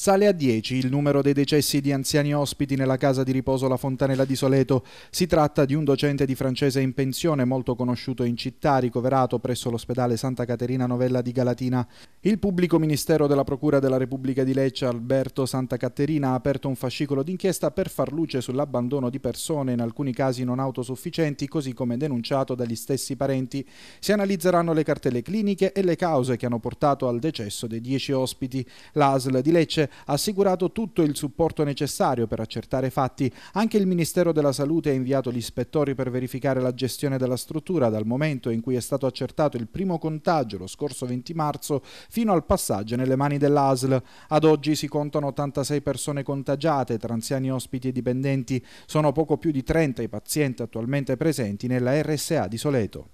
Sale a 10 il numero dei decessi di anziani ospiti nella casa di riposo La Fontanella di Soleto. Si tratta di un docente di francese in pensione molto conosciuto in città, ricoverato presso l'ospedale Santa Caterina Novella di Galatina. Il pubblico ministero della Procura della Repubblica di Lecce, Alberto Santa Caterina, ha aperto un fascicolo d'inchiesta per far luce sull'abbandono di persone, in alcuni casi non autosufficienti, così come denunciato dagli stessi parenti. Si analizzeranno le cartelle cliniche e le cause che hanno portato al decesso dei 10 ospiti. L'ASL di Lecce assicurato tutto il supporto necessario per accertare fatti. Anche il Ministero della Salute ha inviato gli ispettori per verificare la gestione della struttura dal momento in cui è stato accertato il primo contagio lo scorso 20 marzo fino al passaggio nelle mani dell'ASL. Ad oggi si contano 86 persone contagiate tra anziani ospiti e dipendenti. Sono poco più di 30 i pazienti attualmente presenti nella RSA di Soleto.